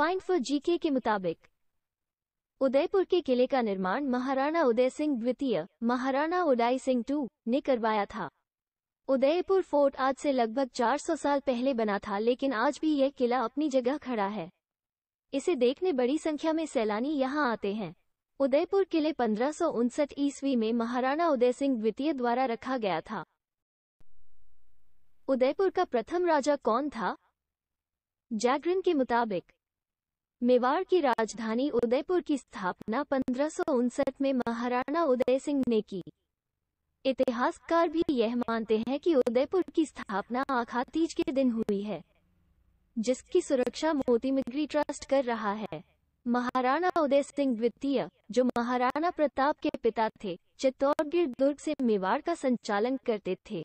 find for GK के मुताबिक उदयपुर के किले का निर्माण महाराणा उदय सिंह द्वितीय महाराणा उदय सिंह टू ने करवाया था उदयपुर फोर्ट आज से लगभग 400 साल पहले बना था लेकिन आज भी यह किला अपनी जगह खड़ा है इसे देखने बड़ी संख्या में सैलानी यहाँ आते हैं उदयपुर किले पंद्रह ईस्वी में महाराणा उदय सिंह द्वितीय द्वारा रखा गया था उदयपुर का प्रथम राजा कौन था जागरण के मुताबिक मेवाड़ की राजधानी उदयपुर की स्थापना पंद्रह में महाराणा उदय सिंह ने की इतिहासकार भी यह मानते हैं कि उदयपुर की स्थापना आखा तीज के दिन हुई है जिसकी सुरक्षा मोती मिग्री ट्रस्ट कर रहा है महाराणा उदय सिंह द्वितीय जो महाराणा प्रताप के पिता थे चित्तौड़गढ़ दुर्ग से मेवाड़ का संचालन करते थे